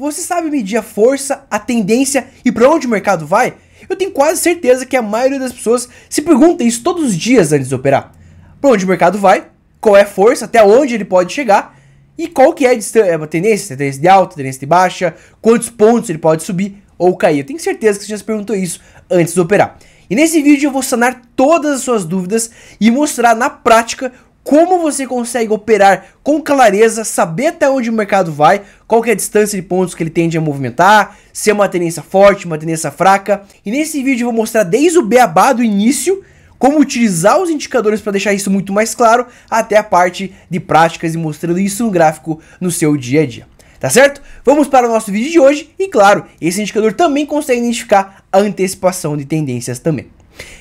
Você sabe medir a força, a tendência e para onde o mercado vai? Eu tenho quase certeza que a maioria das pessoas se pergunta isso todos os dias antes de operar. Para onde o mercado vai? Qual é a força? Até onde ele pode chegar? E qual que é a é, tendência? É tendência de alta, tendência de baixa? Quantos pontos ele pode subir ou cair? Eu tenho certeza que você já se perguntou isso antes de operar. E nesse vídeo eu vou sanar todas as suas dúvidas e mostrar na prática como você consegue operar com clareza, saber até onde o mercado vai, qual é a distância de pontos que ele tende a movimentar, se é uma tendência forte, uma tendência fraca. E nesse vídeo eu vou mostrar desde o beabá do início, como utilizar os indicadores para deixar isso muito mais claro, até a parte de práticas e mostrando isso no gráfico no seu dia a dia. Tá certo? Vamos para o nosso vídeo de hoje e claro, esse indicador também consegue identificar a antecipação de tendências também.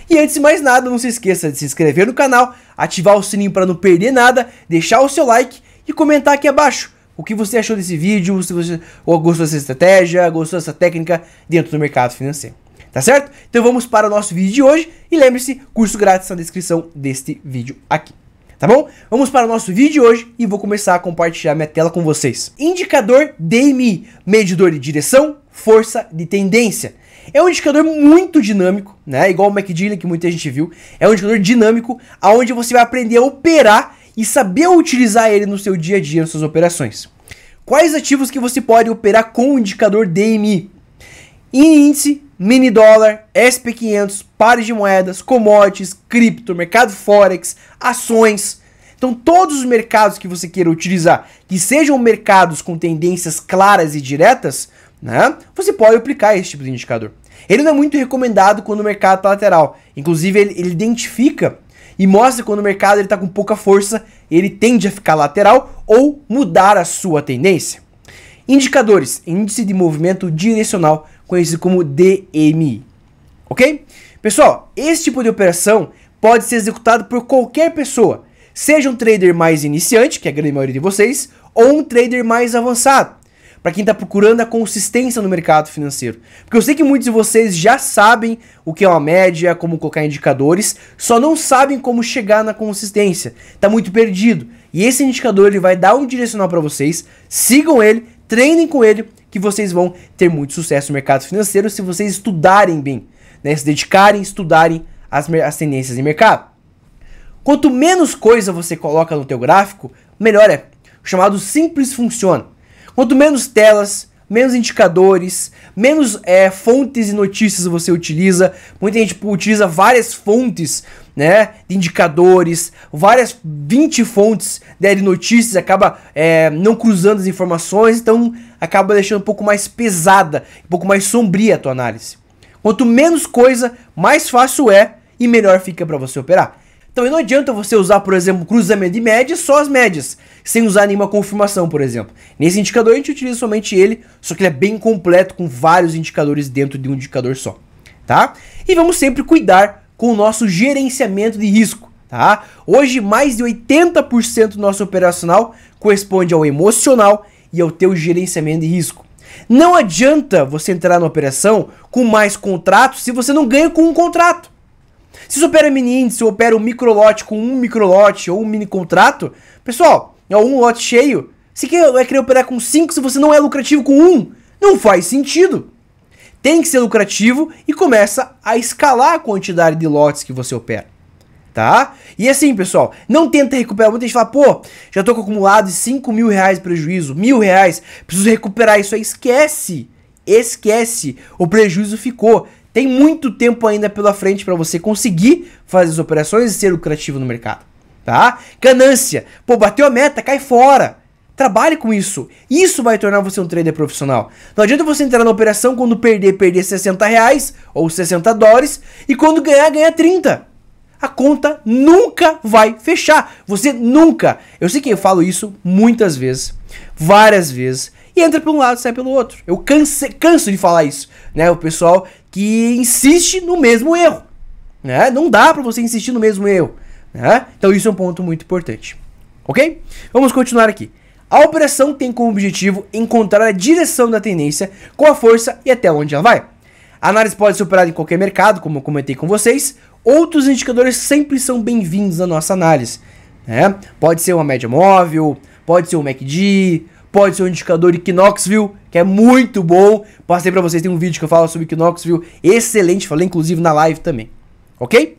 E antes de mais nada, não se esqueça de se inscrever no canal, ativar o sininho para não perder nada, deixar o seu like e comentar aqui abaixo o que você achou desse vídeo, se você ou gostou dessa estratégia, gostou dessa técnica dentro do mercado financeiro. Tá certo? Então vamos para o nosso vídeo de hoje e lembre-se, curso grátis na descrição deste vídeo aqui. Tá bom? Vamos para o nosso vídeo de hoje e vou começar a compartilhar minha tela com vocês. Indicador DMI, medidor de direção, força de tendência. É um indicador muito dinâmico, né? Igual o McDillan que muita gente viu. É um indicador dinâmico aonde você vai aprender a operar e saber utilizar ele no seu dia a dia, nas suas operações. Quais ativos que você pode operar com o indicador DMI? Em índice, mini dólar, SP500, pares de moedas, commodities, cripto, mercado forex, ações. Então, todos os mercados que você queira utilizar, que sejam mercados com tendências claras e diretas, né? Você pode aplicar esse tipo de indicador. Ele não é muito recomendado quando o mercado está lateral. Inclusive, ele, ele, identifica e mostra quando o mercado está com pouca força, ele tende a ficar lateral ou mudar a sua tendência. Indicadores, índice de movimento direcional, conhecido como DMI. Ok? Pessoal, esse tipo de operação pode ser executado por qualquer pessoa, seja um trader mais iniciante, que é a grande maioria de vocês, ou um trader mais avançado para quem está procurando a consistência no mercado financeiro. Porque eu sei que muitos de vocês já sabem o que é uma média, como colocar indicadores, só não sabem como chegar na consistência. Está muito perdido. E esse indicador ele vai dar um direcional para vocês. Sigam ele, treinem com ele, que vocês vão ter muito sucesso no mercado financeiro se vocês estudarem bem, né? se dedicarem, estudarem as, as tendências de mercado. Quanto menos coisa você coloca no teu gráfico, melhor é. O chamado simples funciona. Quanto menos telas, menos indicadores, menos é, fontes e notícias você utiliza. Muita gente tipo, utiliza várias fontes, né? De indicadores, várias 20 fontes né, de notícias, acaba é, não cruzando as informações, então acaba deixando um pouco mais pesada, um pouco mais sombria a tua análise. Quanto menos coisa, mais fácil é e melhor fica para você operar. Então não adianta você usar, por exemplo, cruzamento de médias, só as médias, sem usar nenhuma confirmação, por exemplo. Nesse indicador a gente utiliza somente ele, só que ele é bem completo com vários indicadores dentro de um indicador só, tá? E vamos sempre cuidar com o nosso gerenciamento de risco, tá? Hoje mais de 80% do nosso operacional corresponde ao emocional e ao teu gerenciamento de risco. Não adianta você entrar na operação com mais contratos se você não ganha com um contrato. Se isso opera é mini índice ou opera é um microlote com um microlote ou um mini contrato, pessoal, é um lote cheio. Se quer é querer operar com cinco se você não é lucrativo com um, não faz sentido. Tem que ser lucrativo e começa a escalar a quantidade de lotes que você opera. Tá? E assim, pessoal, não tenta recuperar. Muita gente fala, pô, já tô com acumulado de 5 mil reais de prejuízo, mil reais, preciso recuperar isso aí. Esquece! Esquece! O prejuízo ficou. Tem muito tempo ainda pela frente para você conseguir fazer as operações e ser lucrativo no mercado, tá? Ganância. Pô, bateu a meta, cai fora. Trabalhe com isso. Isso vai tornar você um trader profissional. Não adianta você entrar na operação quando perder, perder 60 reais ou 60 dólares e quando ganhar, ganhar 30. A conta nunca vai fechar. Você nunca. Eu sei que eu falo isso muitas vezes, várias vezes. E entra por um lado, sai pelo outro. Eu canse, canso de falar isso, né? O pessoal que insiste no mesmo erro. Né? Não dá para você insistir no mesmo erro. Né? Então isso é um ponto muito importante. Ok? Vamos continuar aqui. A operação tem como objetivo encontrar a direção da tendência com a força e até onde ela vai. A análise pode ser operada em qualquer mercado, como eu comentei com vocês. Outros indicadores sempre são bem-vindos na nossa análise. Né? Pode ser uma média móvel, pode ser um MACD, pode ser um indicador de Knoxville, que é muito bom. Passei para vocês, tem um vídeo que eu falo sobre Knoxville, excelente, falei inclusive na live também. OK?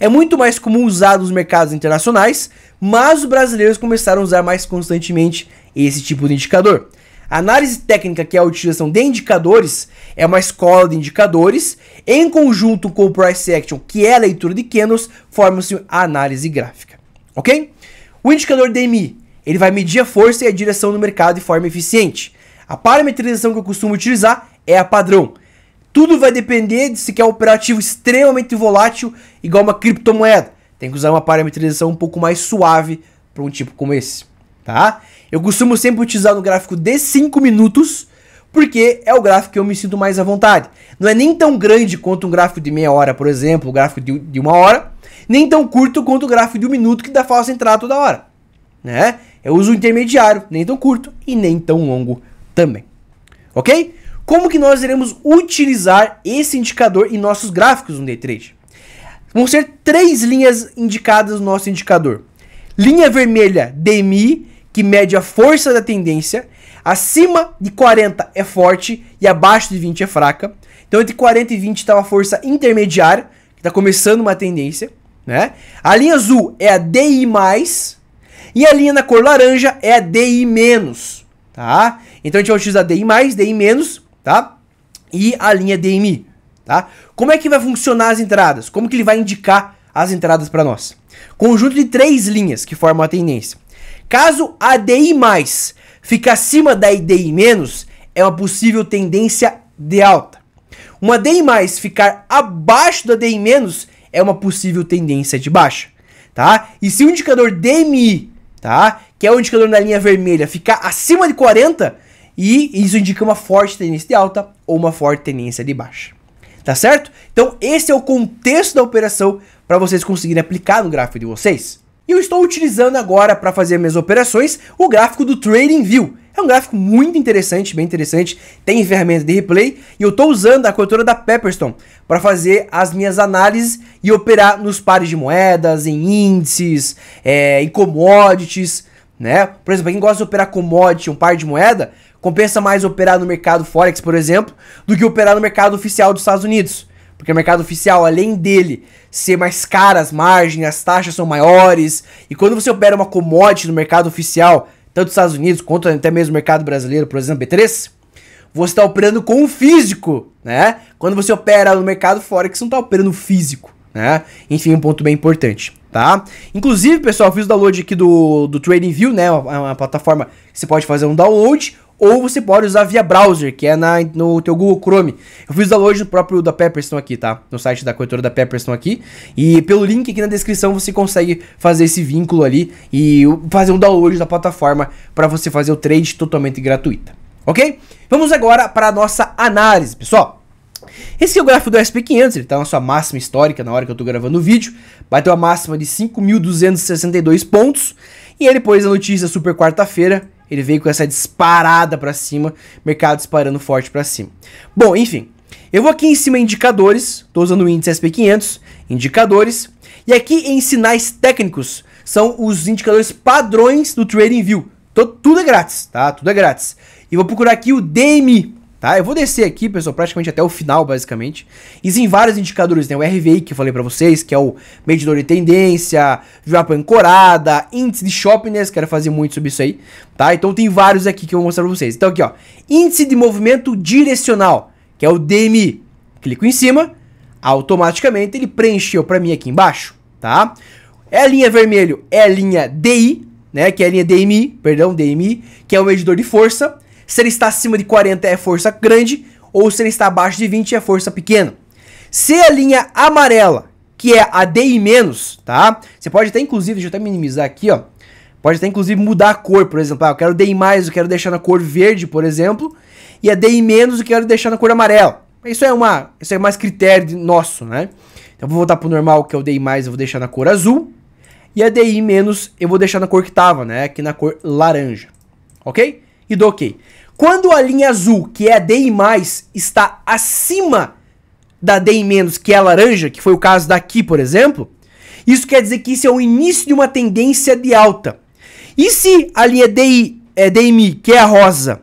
É muito mais comum usar nos mercados internacionais, mas os brasileiros começaram a usar mais constantemente esse tipo de indicador. A análise técnica, que é a utilização de indicadores, é uma escola de indicadores. Em conjunto com o price action, que é a leitura de candles, forma-se a análise gráfica. Ok? O indicador DMI ele vai medir a força e a direção do mercado de forma eficiente. A parametrização que eu costumo utilizar é a padrão. Tudo vai depender de se quer um operativo extremamente volátil, igual uma criptomoeda. Tem que usar uma parametrização um pouco mais suave para um tipo como esse, tá? Eu costumo sempre utilizar no gráfico de 5 minutos, porque é o gráfico que eu me sinto mais à vontade. Não é nem tão grande quanto um gráfico de meia hora, por exemplo, o gráfico de, de uma hora, nem tão curto quanto o gráfico de um minuto que dá falsa entrada toda hora, né? É uso intermediário, nem tão curto e nem tão longo também. Ok? Como que nós iremos utilizar esse indicador em nossos gráficos no day trade? Vão ser três linhas indicadas no nosso indicador. Linha vermelha DMI, que mede a força da tendência. Acima de 40 é forte e abaixo de 20 é fraca. Então entre 40 e 20 está uma força intermediária, que está começando uma tendência. Né? A linha azul é a DI+, e a linha na cor laranja é a DI-, tá? Então a gente vai utilizar DI+, DI-, tá? E a linha DMI, tá? Como é que vai funcionar as entradas? Como que ele vai indicar as entradas para nós? Conjunto de três linhas que formam a tendência. Caso a DI+, fique acima da DI-, é uma possível tendência de alta. Uma DI+, ficar abaixo da DI-, é uma possível tendência de baixa, tá? E se o indicador DMI tá? Que é o indicador da linha vermelha ficar acima de 40 e isso indica uma forte tendência de alta ou uma forte tendência de baixa. Tá certo? Então esse é o contexto da operação para vocês conseguirem aplicar no gráfico de vocês. E eu estou utilizando agora para fazer minhas operações o gráfico do Trading View, é um gráfico muito interessante, bem interessante, tem ferramenta de replay e eu estou usando a corretora da Pepperstone para fazer as minhas análises e operar nos pares de moedas, em índices, é, em commodities, né? Por exemplo, quem gosta de operar commodity, um par de moeda, compensa mais operar no mercado Forex, por exemplo, do que operar no mercado oficial dos Estados Unidos. Porque o mercado oficial, além dele ser mais caro, as margens, as taxas são maiores. E quando você opera uma commodity no mercado oficial, tanto nos Estados Unidos quanto até mesmo o mercado brasileiro, por exemplo, B3, você está operando com o físico, né? Quando você opera no mercado fora, você não está operando físico, né? Enfim, um ponto bem importante, tá? Inclusive, pessoal, fiz o download aqui do, do TradingView, né? Uma, é uma plataforma que você pode fazer um download ou você pode usar via browser, que é na, no teu Google Chrome. Eu fiz download do próprio da Pepperstone aqui, tá? No site da corretora da Pepperstone aqui. E pelo link aqui na descrição você consegue fazer esse vínculo ali e fazer um download da plataforma para você fazer o trade totalmente gratuita. Ok? Vamos agora para a nossa análise, pessoal. Esse é o gráfico do SP500, ele tá na sua máxima histórica na hora que eu estou gravando o vídeo. Bateu a máxima de 5.262 pontos. E aí depois a notícia super quarta-feira ele veio com essa disparada para cima, mercado disparando forte para cima. Bom, enfim, eu vou aqui em cima em indicadores, estou usando o índice SP500, indicadores, e aqui em sinais técnicos são os indicadores padrões do TradingView. Tô, então, tudo é grátis, tá? Tudo é grátis. E vou procurar aqui o DMI, Tá? Eu vou descer aqui, pessoal, praticamente até o final, basicamente. e tem vários indicadores, né? O RVI, que eu falei para vocês, que é o medidor de tendência, Japão ancorada, índice de shoppiness, quero fazer muito sobre isso aí, tá? Então tem vários aqui que eu vou mostrar pra vocês. Então aqui, ó, índice de movimento direcional, que é o DMI. Clico em cima, automaticamente ele preencheu para mim aqui embaixo, tá? É a linha vermelho, é a linha DI, né, que é a linha DMI, perdão, DMI, que é o medidor de força. Se ele está acima de 40 é força grande, ou se ele está abaixo de 20 é força pequena. Se a linha amarela, que é a DI-, tá? Você pode até inclusive, deixa eu até minimizar aqui, ó. Pode até inclusive mudar a cor, por exemplo. Ah, eu quero DI+, eu quero deixar na cor verde, por exemplo. E a DI- eu quero deixar na cor amarela. Isso é uma, isso é mais critério nosso, né? Então eu vou voltar pro normal, que é o DI+, eu vou deixar na cor azul. E a DI- eu vou deixar na cor que tava, né? Aqui na cor laranja. OK? e dou OK. Quando a linha azul, que é DI+, está acima da DI-, que é laranja, que foi o caso daqui, por exemplo, isso quer dizer que isso é o início de uma tendência de alta. E se a linha DI, é, eh, DMI, que é a rosa,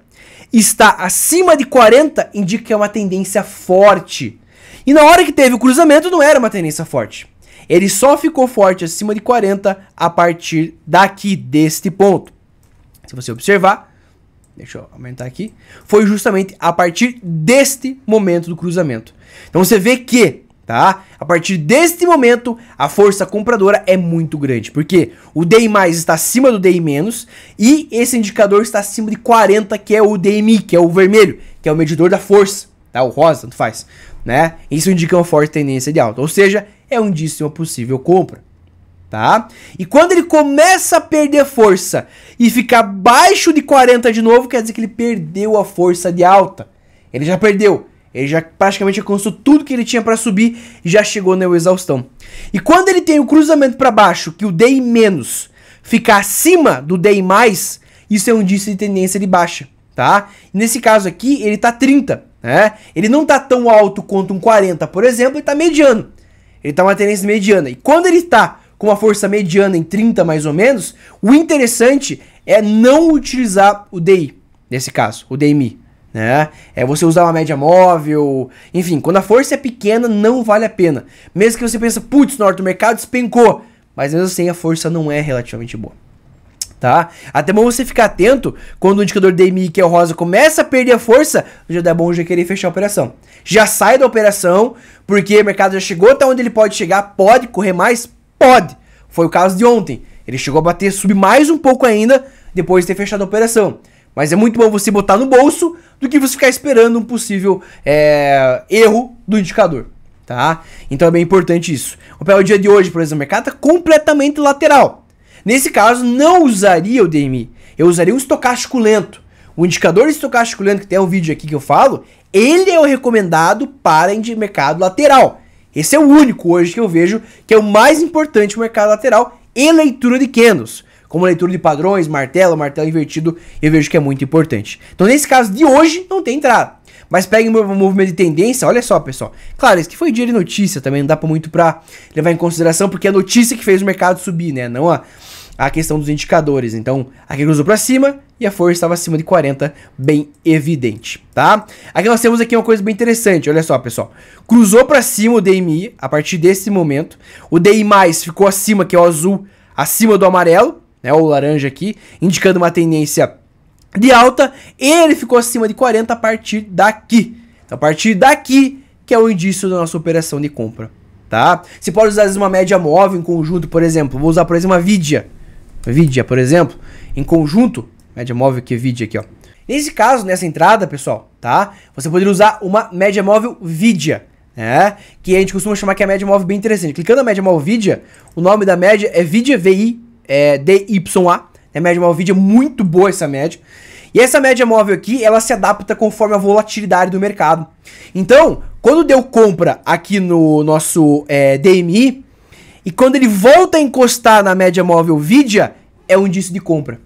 está acima de 40, indica que é uma tendência forte. E na hora que teve o cruzamento, não era uma tendência forte. Ele só ficou forte acima de 40 a partir daqui, deste ponto. Se você observar, deixa eu aumentar aqui, foi justamente a partir deste momento do cruzamento. Então você vê que, tá? A partir deste momento, a força compradora é muito grande, porque o DI mais está acima do DI menos e esse indicador está acima de 40, que é o DMI, que é o vermelho, que é o medidor da força, tá? O rosa, tanto faz, né? Isso indica uma forte tendência de alta, ou seja, é um indício de uma possível compra tá? E quando ele começa a perder força e ficar abaixo de 40 de novo, quer dizer que ele perdeu a força de alta. Ele já perdeu. Ele já praticamente alcançou tudo que ele tinha para subir e já chegou na exaustão. E quando ele tem o cruzamento para baixo, que o DI menos fica acima do DI mais, isso é um indício de tendência de baixa, tá? E nesse caso aqui, ele tá 30, né? Ele não tá tão alto quanto um 40, por exemplo, ele tá mediano. Ele tá uma tendência mediana. E quando ele tá com uma força mediana em 30 mais ou menos, o interessante é não utilizar o DI, nesse caso, o DMI. Né? É você usar uma média móvel, enfim, quando a força é pequena, não vale a pena. Mesmo que você pense, putz, na hora do mercado despencou, mas mesmo assim a força não é relativamente boa. Tá? Até bom você ficar atento quando o indicador DMI, que é o rosa, começa a perder a força, já é bom já querer fechar a operação. Já sai da operação, porque o mercado já chegou até onde ele pode chegar, pode correr mais, Pode. Foi o caso de ontem. Ele chegou a bater, subir mais um pouco ainda depois de ter fechado a operação. Mas é muito bom você botar no bolso do que você ficar esperando um possível é, erro do indicador. Tá? Então é bem importante isso. O papel dia de hoje, por exemplo, o mercado está completamente lateral. Nesse caso, não usaria o DMI. Eu usaria um estocástico lento. O indicador estocástico lento, que tem um vídeo aqui que eu falo, ele é o recomendado para mercado lateral. Esse é o único hoje que eu vejo que é o mais importante mercado lateral e leitura de candles. Como leitura de padrões, martelo, martelo invertido, eu vejo que é muito importante. Então, nesse caso de hoje, não tem entrada. Mas pegue o movimento de tendência, olha só, pessoal. Claro, esse aqui foi dia de notícia também, não dá pra muito pra levar em consideração, porque é a notícia que fez o mercado subir, né? Não a, a questão dos indicadores. Então, aqui cruzou pra cima, e a força estava acima de 40, bem evidente, tá? Aqui nós temos aqui uma coisa bem interessante, olha só, pessoal. Cruzou para cima o DMI a partir desse momento. O DI+ ficou acima, que é o azul, acima do amarelo, né, o laranja aqui, indicando uma tendência de alta, ele ficou acima de 40 a partir daqui. Então, a partir daqui que é o indício da nossa operação de compra, tá? Você pode usar uma média móvel em conjunto, por exemplo, vou usar por exemplo uma Vidia. Vidia, por exemplo, em conjunto, Média móvel vídeo aqui, ó. Nesse caso, nessa entrada, pessoal, tá? Você poderia usar uma média móvel vídeo né? Que a gente costuma chamar que é a média móvel bem interessante. Clicando na média móvel vídeo o nome da média é VIDIA VI é, DYA. É média móvel vídeo muito boa essa média. E essa média móvel aqui, ela se adapta conforme a volatilidade do mercado. Então, quando deu compra aqui no nosso é, DMI, e quando ele volta a encostar na média móvel vídeo é um indício de compra.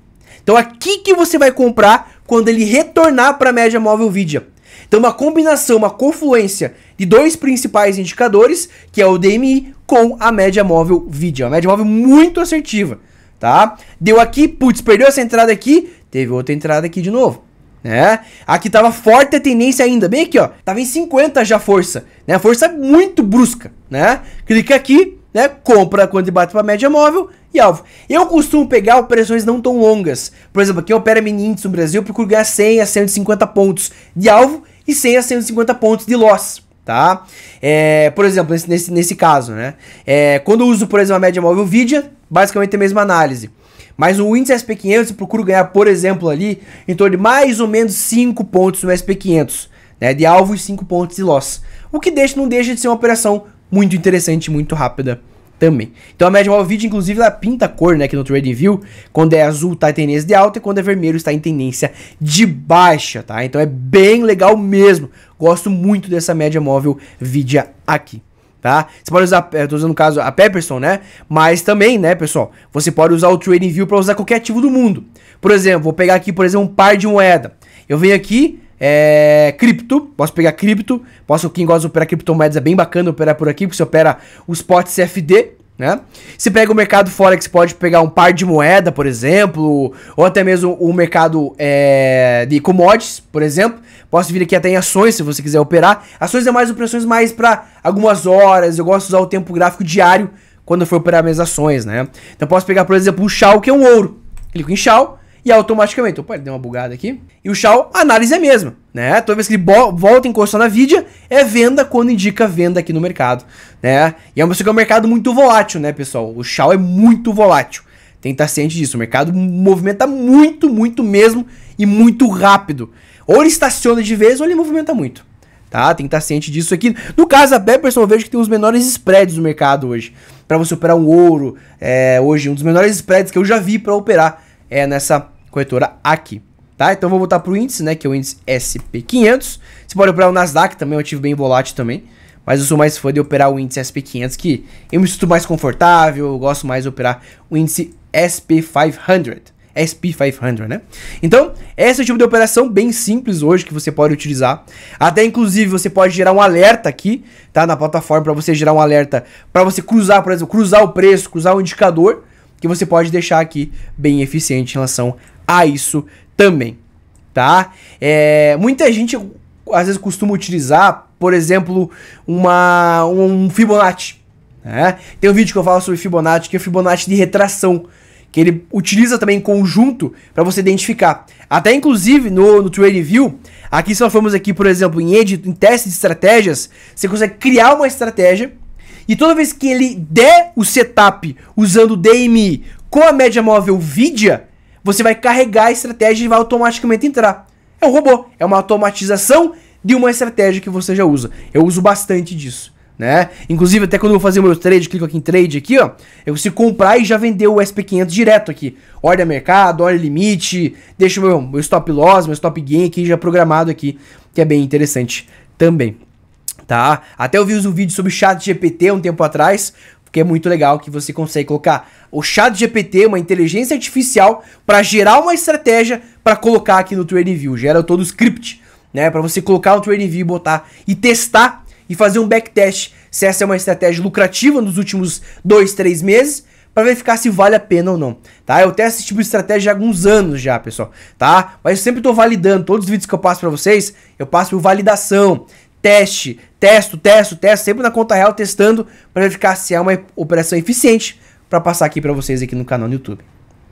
Então aqui que você vai comprar quando ele retornar para a média móvel VIDIA. Então uma combinação, uma confluência de dois principais indicadores, que é o DMI com a média móvel VIDIA. É uma média móvel muito assertiva, tá? Deu aqui, putz, perdeu essa entrada aqui, teve outra entrada aqui de novo. Né? Aqui tava forte a tendência ainda, bem aqui, ó. Tava em 50 já força, né? Força muito brusca, né? Clica aqui, né? Compra quando bate para média móvel e alvo. Eu costumo pegar operações não tão longas. Por exemplo, quem opera mini índice no Brasil, eu procuro ganhar 100 a 150 pontos de alvo e 100 a 150 pontos de loss. Tá? É, por exemplo, nesse, nesse, nesse caso, né? É, quando eu uso, por exemplo, a média móvel Vidia, basicamente a mesma análise. Mas o índice SP500 eu procuro ganhar, por exemplo, ali em torno de mais ou menos 5 pontos no SP500, né? De alvo e 5 pontos de loss. O que deixa, não deixa de ser uma operação muito interessante, muito rápida também. Então a média móvel vídeo, inclusive, ela pinta a cor, né, aqui no Trading View. Quando é azul, está em tendência de alta, e quando é vermelho, está em tendência de baixa, tá? Então é bem legal mesmo. Gosto muito dessa média móvel vídeo aqui. Tá? Você pode usar, eu é, tô usando no caso a Pepperson, né? Mas também, né, pessoal, você pode usar o Trading View para usar qualquer ativo do mundo. Por exemplo, vou pegar aqui, por exemplo, um par de moeda. Eu venho aqui, é, cripto, posso pegar cripto, posso, quem gosta de operar criptomoedas é bem bacana operar por aqui, porque você opera os potes CFD, né? Se pega o mercado Forex, pode pegar um par de moeda, por exemplo, ou até mesmo o mercado é, de commodities, por exemplo. Posso vir aqui até em ações, se você quiser operar. Ações é mais operações mais para algumas horas, eu gosto de usar o tempo gráfico diário quando eu for operar minhas ações, né? Então posso pegar, por exemplo, o um que é um ouro. Clico em Shao, e automaticamente, opa, ele deu uma bugada aqui. E o Shao, análise é a mesma, né? Toda vez que ele volta e encosta na vídeo, é venda quando indica venda aqui no mercado, né? E é, é um mercado muito volátil, né, pessoal? O Shao é muito volátil. Tem que estar ciente disso. O mercado movimenta muito, muito mesmo e muito rápido. Ou ele estaciona de vez ou ele movimenta muito. Tá? Tem que estar ciente disso aqui. No caso a Pepperson, eu vejo que tem os menores spreads do mercado hoje. Para você operar um ouro, é, hoje, um dos menores spreads que eu já vi para operar é nessa corretora aqui. Tá? Então vou voltar para o índice, né, que é o índice SP500. Você pode operar o Nasdaq também, é um ativo bem volátil também. Mas eu sou mais fã de operar o índice SP500, que eu me sinto mais confortável, eu gosto mais de operar o índice SP500. SP500, né? Então, esse é o tipo de operação bem simples hoje que você pode utilizar. Até inclusive você pode gerar um alerta aqui, tá? Na plataforma para você gerar um alerta para você cruzar, por exemplo, cruzar o preço, cruzar o indicador que você pode deixar aqui bem eficiente em relação a isso também, tá? É, muita gente às vezes costuma utilizar, por exemplo, uma, um Fibonacci. Né? Tem um vídeo que eu falo sobre Fibonacci, que é o Fibonacci de retração, que ele utiliza também conjunto para você identificar. Até inclusive no, no View, aqui se nós formos aqui, por exemplo, em, edit, em teste de estratégias, você consegue criar uma estratégia e toda vez que ele der o setup usando o DMI com a média móvel Vidia, você vai carregar a estratégia e vai automaticamente entrar. É um robô, é uma automatização de uma estratégia que você já usa. Eu uso bastante disso. Né? Inclusive, até quando eu vou fazer o meu trade, clico aqui em trade aqui, ó. Eu se comprar e já vender o SP500 direto aqui. Ordem mercado, ordem limite, deixa o meu, meu stop loss, meu stop gain aqui já programado aqui, que é bem interessante também tá? Até eu vi um vídeo sobre o chat GPT um tempo atrás, porque é muito legal que você consegue colocar o chat GPT, uma inteligência artificial, para gerar uma estratégia para colocar aqui no TradingView. Gera todo o script, né? Para você colocar no TradingView e botar e testar e fazer um backtest se essa é uma estratégia lucrativa nos últimos dois, três meses para verificar se vale a pena ou não, tá? Eu testo esse tipo de estratégia há alguns anos já, pessoal, tá? Mas eu sempre estou validando, todos os vídeos que eu passo para vocês, eu passo por validação, teste, Testo, testo, testo, sempre na conta real testando para verificar se é uma operação eficiente para passar aqui para vocês aqui no canal no YouTube.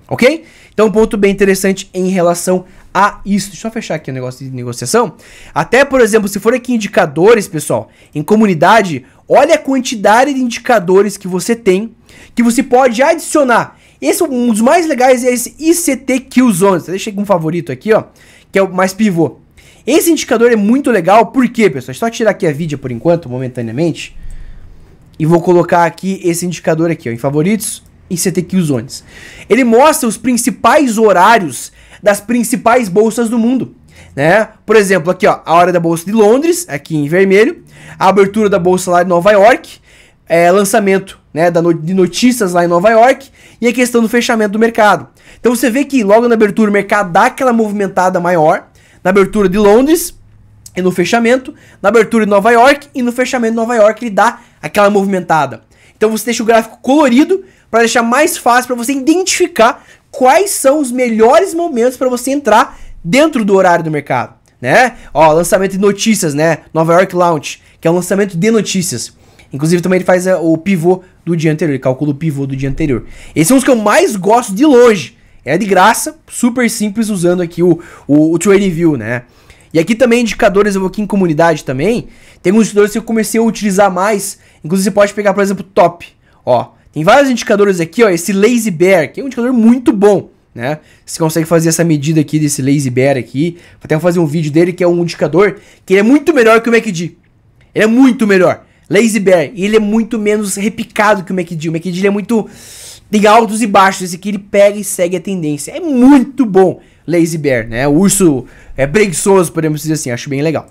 Ok? Então, um ponto bem interessante em relação a isso. Deixa eu fechar aqui o negócio de negociação. Até, por exemplo, se for aqui indicadores, pessoal, em comunidade, olha a quantidade de indicadores que você tem, que você pode adicionar. Esse, é um dos mais legais é esse ICT Zones. Deixa eu um favorito aqui, ó, que é o mais pivô. Esse indicador é muito legal, por quê, pessoal? Só tirar aqui a vídeo por enquanto, momentaneamente. E vou colocar aqui esse indicador aqui, ó, em favoritos e CTQ Zones. Ele mostra os principais horários das principais bolsas do mundo. Né? Por exemplo, aqui ó, a hora da bolsa de Londres, aqui em vermelho, a abertura da bolsa lá de Nova York, é, lançamento né, da no de notícias lá em Nova York e a questão do fechamento do mercado. Então você vê que logo na abertura o mercado dá aquela movimentada maior, na abertura de Londres e no fechamento, na abertura de Nova York e no fechamento de Nova York ele dá aquela movimentada. Então você deixa o gráfico colorido para deixar mais fácil para você identificar quais são os melhores momentos para você entrar dentro do horário do mercado, né? Ó, lançamento de notícias, né? Nova York Launch, que é um lançamento de notícias. Inclusive também ele faz é, o pivô do dia anterior, ele calcula o pivô do dia anterior. Esses são os que eu mais gosto de longe. É de graça, super simples, usando aqui o, o, o TradingView, né? E aqui também indicadores, eu vou aqui em comunidade também, tem alguns indicadores que eu comecei a utilizar mais, inclusive você pode pegar, por exemplo, top, ó. Tem vários indicadores aqui, ó, esse Lazy Bear, que é um indicador muito bom, né? Você consegue fazer essa medida aqui desse Lazy Bear aqui, Vou até fazer um vídeo dele que é um indicador que ele é muito melhor que o MACD. Ele é muito melhor. Lazy Bear, e ele é muito menos repicado que o MACD. O MACD é muito tem altos e baixos. Esse aqui ele pega e segue a tendência. É muito bom. Lazy Bear, né? O urso é preguiçoso, podemos dizer assim. Acho bem legal.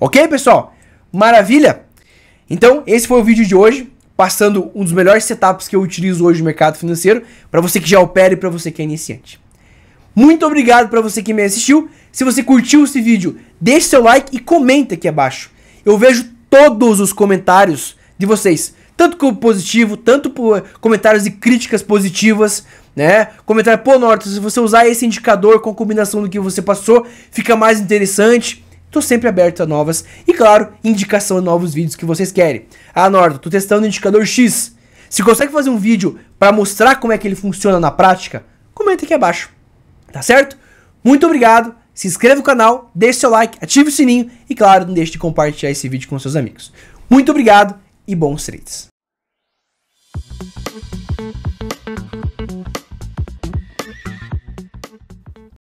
Ok, pessoal? Maravilha? Então, esse foi o vídeo de hoje. Passando um dos melhores setups que eu utilizo hoje no mercado financeiro. Para você que já opera e para você que é iniciante. Muito obrigado para você que me assistiu. Se você curtiu esse vídeo, deixe seu like e comenta aqui abaixo. Eu vejo todos os comentários de vocês tanto como positivo, tanto por comentários e críticas positivas, né? Comentário, pô, Norton, se você usar esse indicador com a combinação do que você passou, fica mais interessante. Tô sempre aberto a novas e, claro, indicação de novos vídeos que vocês querem. Ah, Norton, tô testando o indicador X. Se consegue fazer um vídeo para mostrar como é que ele funciona na prática, comenta aqui abaixo. Tá certo? Muito obrigado. Se inscreva no canal, deixe seu like, ative o sininho e, claro, não deixe de compartilhar esse vídeo com seus amigos. Muito obrigado e bons trades.